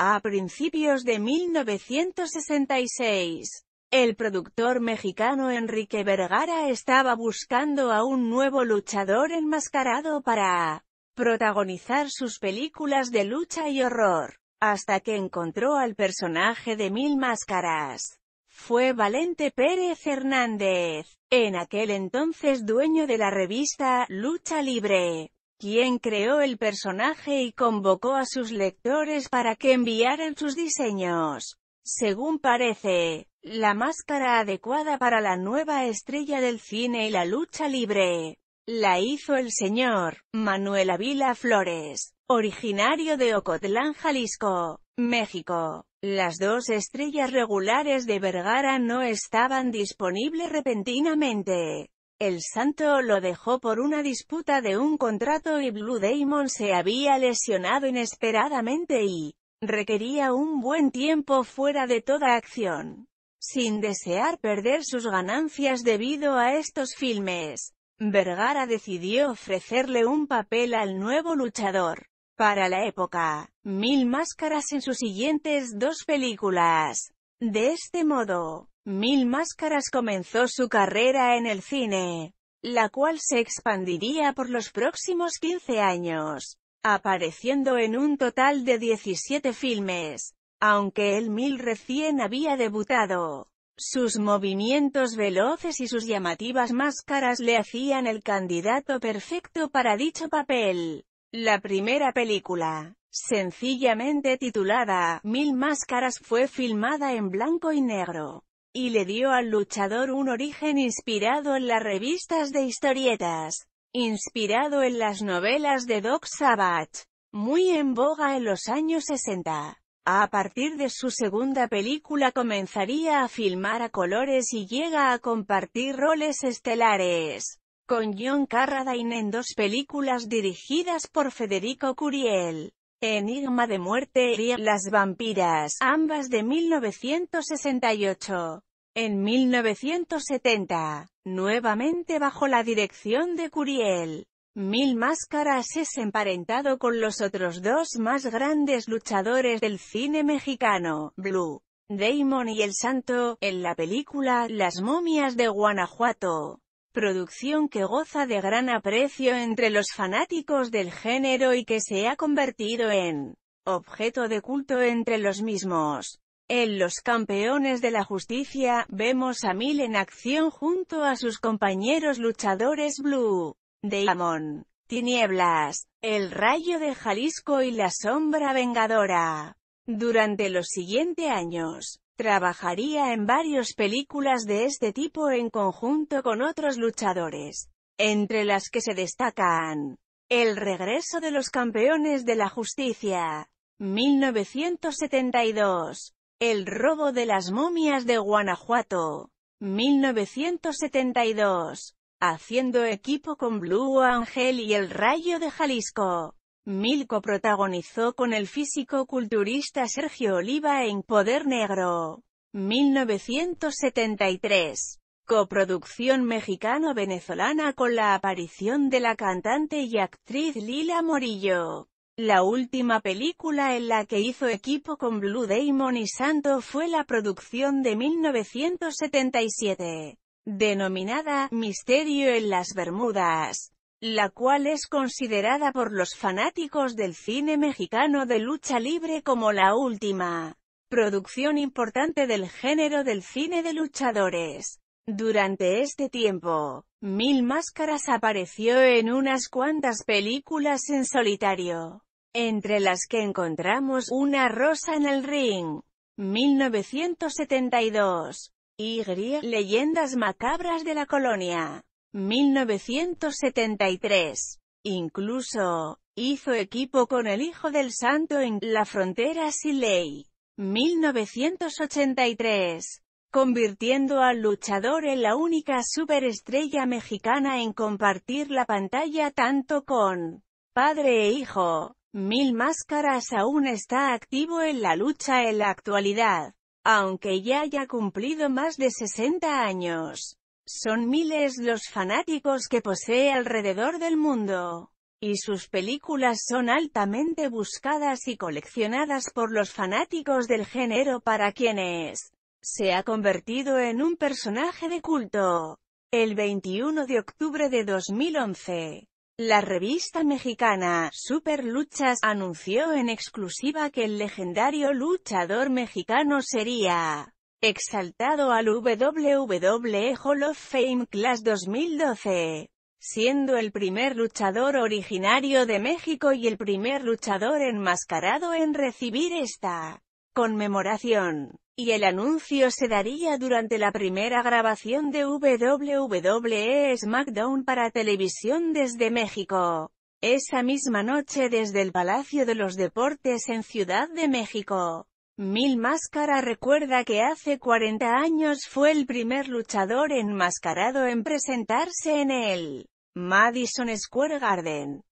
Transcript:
A principios de 1966, el productor mexicano Enrique Vergara estaba buscando a un nuevo luchador enmascarado para protagonizar sus películas de lucha y horror, hasta que encontró al personaje de Mil Máscaras. Fue Valente Pérez Hernández, en aquel entonces dueño de la revista Lucha Libre quien creó el personaje y convocó a sus lectores para que enviaran sus diseños. Según parece, la máscara adecuada para la nueva estrella del cine y la lucha libre, la hizo el señor Manuel Avila Flores, originario de Ocotlán, Jalisco, México. Las dos estrellas regulares de Vergara no estaban disponibles repentinamente. El Santo lo dejó por una disputa de un contrato y Blue Damon se había lesionado inesperadamente y requería un buen tiempo fuera de toda acción. Sin desear perder sus ganancias debido a estos filmes, Vergara decidió ofrecerle un papel al nuevo luchador. Para la época, mil máscaras en sus siguientes dos películas. De este modo, Mil Máscaras comenzó su carrera en el cine, la cual se expandiría por los próximos 15 años, apareciendo en un total de 17 filmes. Aunque el Mil recién había debutado, sus movimientos veloces y sus llamativas máscaras le hacían el candidato perfecto para dicho papel. La primera película, sencillamente titulada, Mil Máscaras fue filmada en blanco y negro y le dio al luchador un origen inspirado en las revistas de historietas, inspirado en las novelas de Doc Savage, muy en boga en los años 60. A partir de su segunda película comenzaría a filmar a colores y llega a compartir roles estelares con John Carradine en dos películas dirigidas por Federico Curiel. Enigma de muerte y Las vampiras, ambas de 1968. En 1970, nuevamente bajo la dirección de Curiel, Mil Máscaras es emparentado con los otros dos más grandes luchadores del cine mexicano, Blue Damon y El Santo, en la película Las momias de Guanajuato producción que goza de gran aprecio entre los fanáticos del género y que se ha convertido en objeto de culto entre los mismos. En Los Campeones de la Justicia, vemos a Mil en acción junto a sus compañeros luchadores Blue, Demon, Tinieblas, El Rayo de Jalisco y La Sombra Vengadora. Durante los siguientes años, Trabajaría en varias películas de este tipo en conjunto con otros luchadores, entre las que se destacan El regreso de los campeones de la justicia, 1972, El robo de las momias de Guanajuato, 1972, haciendo equipo con Blue Angel y El rayo de Jalisco, Milko protagonizó con el físico-culturista Sergio Oliva en Poder Negro, 1973. Coproducción mexicano-venezolana con la aparición de la cantante y actriz Lila Morillo. La última película en la que hizo equipo con Blue Damon y Santo fue la producción de 1977, denominada «Misterio en las Bermudas» la cual es considerada por los fanáticos del cine mexicano de lucha libre como la última producción importante del género del cine de luchadores. Durante este tiempo, Mil Máscaras apareció en unas cuantas películas en solitario, entre las que encontramos Una rosa en el ring, 1972, y Leyendas macabras de la colonia, 1973. Incluso, hizo equipo con el hijo del santo en La frontera sin ley. 1983 convirtiendo al luchador en la única superestrella mexicana en compartir la pantalla tanto con padre e hijo. Mil Máscaras aún está activo en la lucha en la actualidad, aunque ya haya cumplido más de 60 años. Son miles los fanáticos que posee alrededor del mundo. Y sus películas son altamente buscadas y coleccionadas por los fanáticos del género para quienes se ha convertido en un personaje de culto. El 21 de octubre de 2011, la revista mexicana Super Luchas anunció en exclusiva que el legendario luchador mexicano sería exaltado al WWE Hall of Fame Class 2012, siendo el primer luchador originario de México y el primer luchador enmascarado en recibir esta conmemoración. Y el anuncio se daría durante la primera grabación de WWE SmackDown para televisión desde México. Esa misma noche desde el Palacio de los Deportes en Ciudad de México. Mil Máscara recuerda que hace 40 años fue el primer luchador enmascarado en presentarse en el Madison Square Garden.